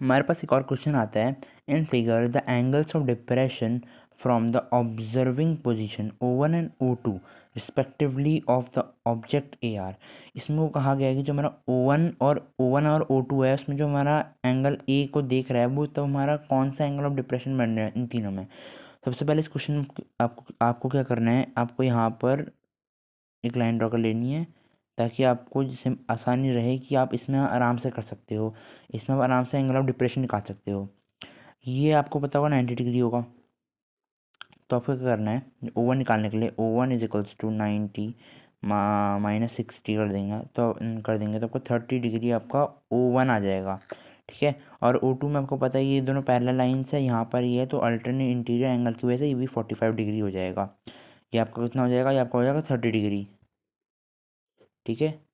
हमारे पास एक और क्वेश्चन आता है in figure the angles of depression from the observing position O one and O two respectively of the object A R इसमें वो कहा गया है कि जो हमारा ओ वन और ओ वन और ओ टू है उसमें जो हमारा एंगल ए को देख रहा है वो तो हमारा कौन सा एंगल ऑफ डिप्रेशन बन रहा है इन तीनों में सबसे पहले इस क्वेश्चन आपको आपको क्या करना है आपको यहाँ पर एक लाइन ड्रॉ कर लेनी है ताकि आपको जिसमें आसानी रहे कि आप इसमें आराम से कर सकते हो इसमें आप आराम से एंगल ऑफ डिप्रेशन निकाल सकते हो ये आपको पता होगा नाइन्टी डिग्री होगा तो आपको क्या करना है ओ वन निकालने के लिए O one is equals to ninety minus sixty कर देंगे तो कर देंगे तो आपको थर्टी डिग्री आपका ओ वन आ जाएगा ठीक है और ओ टू में आपको पता है ये दोनों पैरेलल लाइंस है यहाँ पर ये है तो अल्टरनेट इंटीरियर एंगल की वजह से ये भी फोर्टी फाइव डिग्री हो जाएगा ये आपका कितना हो जाएगा ये आपका हो जाएगा थर्टी डिग्री ठीक है